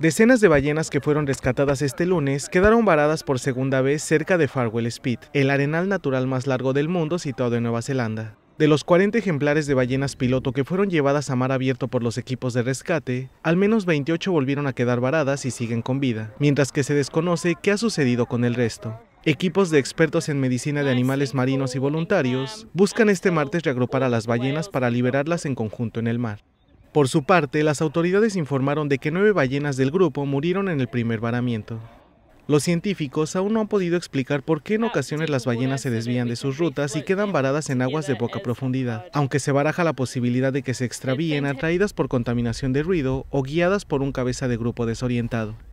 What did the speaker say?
Decenas de ballenas que fueron rescatadas este lunes quedaron varadas por segunda vez cerca de Farwell Speed, el arenal natural más largo del mundo situado en Nueva Zelanda. De los 40 ejemplares de ballenas piloto que fueron llevadas a mar abierto por los equipos de rescate, al menos 28 volvieron a quedar varadas y siguen con vida, mientras que se desconoce qué ha sucedido con el resto. Equipos de expertos en medicina de animales marinos y voluntarios buscan este martes reagrupar a las ballenas para liberarlas en conjunto en el mar. Por su parte, las autoridades informaron de que nueve ballenas del grupo murieron en el primer varamiento. Los científicos aún no han podido explicar por qué en ocasiones las ballenas se desvían de sus rutas y quedan varadas en aguas de poca profundidad, aunque se baraja la posibilidad de que se extravíen atraídas por contaminación de ruido o guiadas por un cabeza de grupo desorientado.